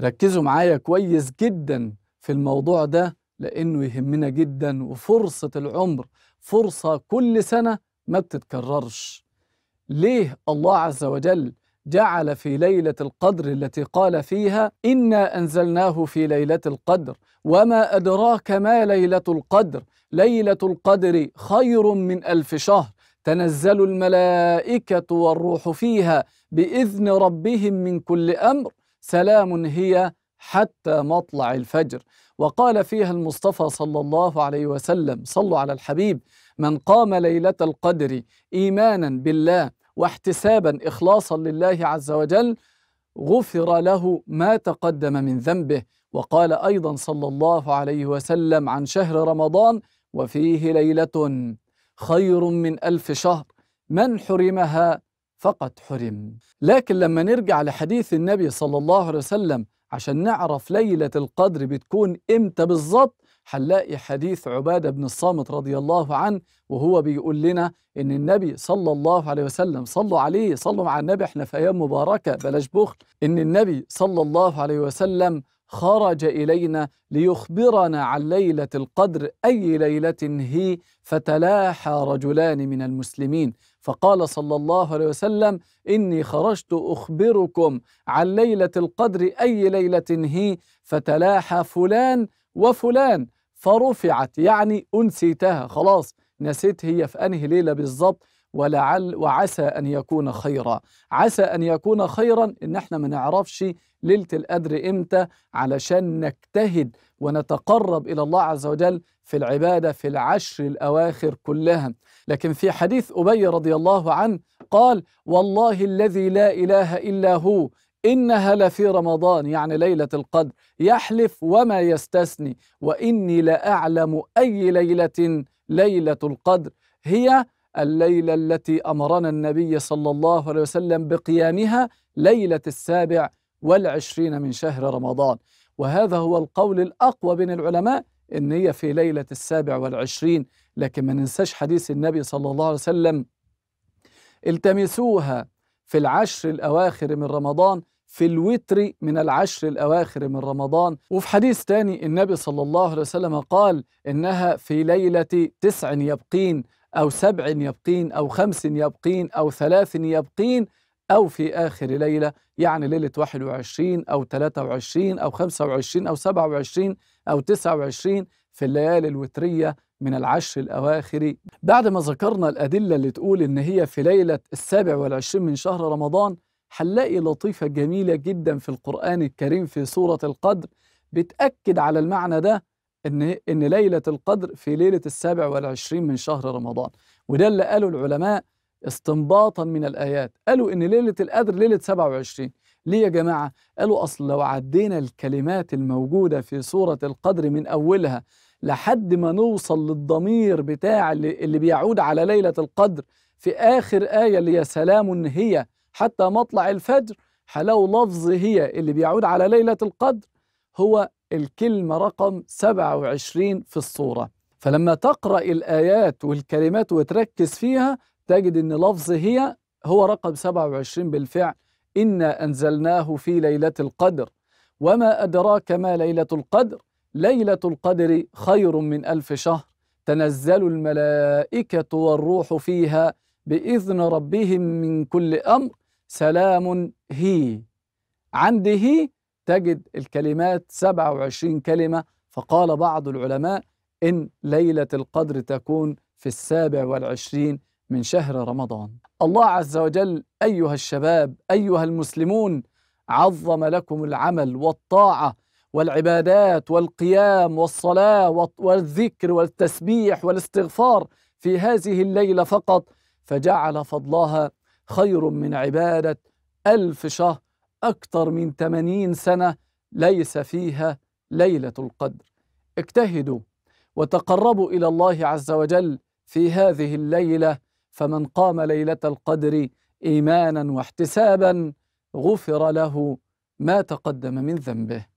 ركزوا معايا كويس جدا في الموضوع ده لأنه يهمنا جدا وفرصة العمر فرصة كل سنة ما بتتكررش ليه الله عز وجل جعل في ليلة القدر التي قال فيها إنا أنزلناه في ليلة القدر وما أدراك ما ليلة القدر ليلة القدر خير من ألف شهر تنزل الملائكة والروح فيها بإذن ربهم من كل أمر سلام هي حتى مطلع الفجر وقال فيها المصطفى صلى الله عليه وسلم صلوا على الحبيب من قام ليله القدر ايمانا بالله واحتسابا اخلاصا لله عز وجل غفر له ما تقدم من ذنبه وقال ايضا صلى الله عليه وسلم عن شهر رمضان وفيه ليله خير من الف شهر من حرمها فقد حرم لكن لما نرجع لحديث النبي صلى الله عليه وسلم عشان نعرف ليلة القدر بتكون امتى بالظبط هنلاقي حديث عبادة بن الصامت رضي الله عنه وهو بيقول لنا ان النبي صلى الله عليه وسلم صلوا عليه صلوا مع النبي احنا في ايام مباركة بلاش بخل ان النبي صلى الله عليه وسلم خرج الينا ليخبرنا عن ليله القدر اي ليله هي فتلاحى رجلان من المسلمين فقال صلى الله عليه وسلم اني خرجت اخبركم عن ليله القدر اي ليله هي فتلاحى فلان وفلان فرفعت يعني انسيتها خلاص نسيت هي في انهي ليله بالظبط ولعل وعسى أن يكون خيرا عسى أن يكون خيرا إن احنا ما نعرفش ليلة القدر إمتى علشان نجتهد ونتقرب إلى الله عز وجل في العبادة في العشر الأواخر كلها لكن في حديث أبي رضي الله عنه قال والله الذي لا إله إلا هو إنها لفي رمضان يعني ليلة القدر يحلف وما يستثني وإني لأعلم أي ليلة ليلة القدر هي الليلة التي أمرنا النبي صلى الله عليه وسلم بقيامها ليلة السابع والعشرين من شهر رمضان وهذا هو القول الأقوى بين العلماء إن هي في ليلة السابع والعشرين لكن ما ننساش حديث النبي صلى الله عليه وسلم التمسوها في العشر الأواخر من رمضان في الوتر من العشر الأواخر من رمضان وفي حديث تاني النبي صلى الله عليه وسلم قال إنها في ليلة تسع يبقين أو سبع يبقين أو خمس يبقين أو ثلاث يبقين أو في آخر ليلة يعني ليلة 21 أو 23 أو 25 أو 27 أو 29 في الليالي الوترية من العشر الأواخر بعد ما ذكرنا الأدلة اللي تقول إن هي في ليلة السابع والعشرين من شهر رمضان هنلاقي لطيفة جميلة جدا في القرآن الكريم في سورة القدر بتأكد على المعنى ده ان ان ليله القدر في ليله السابع والعشرين من شهر رمضان وده اللي قاله العلماء استنباطا من الايات قالوا ان ليله القدر ليله 27 ليه يا جماعه قالوا اصل لو عدينا الكلمات الموجوده في سوره القدر من اولها لحد ما نوصل للضمير بتاع اللي, اللي بيعود على ليله القدر في اخر ايه اللي يا سلام إن هي حتى مطلع الفجر حلو لفظ هي اللي بيعود على ليله القدر هو الكلمة رقم 27 في الصورة فلما تقرأ الآيات والكلمات وتركز فيها تجد أن لفظ هي هو رقم 27 بالفعل إنا أنزلناه في ليلة القدر وما أدراك ما ليلة القدر ليلة القدر خير من ألف شهر تنزل الملائكة والروح فيها بإذن ربهم من كل أمر سلام هي عند هي تجد الكلمات 27 كلمة فقال بعض العلماء إن ليلة القدر تكون في السابع والعشرين من شهر رمضان الله عز وجل أيها الشباب أيها المسلمون عظم لكم العمل والطاعة والعبادات والقيام والصلاة والذكر والتسبيح والاستغفار في هذه الليلة فقط فجعل فضلها خير من عبادة ألف شهر أكثر من ثمانين سنة ليس فيها ليلة القدر اجتهدوا وتقربوا إلى الله عز وجل في هذه الليلة فمن قام ليلة القدر إيمانا واحتسابا غفر له ما تقدم من ذنبه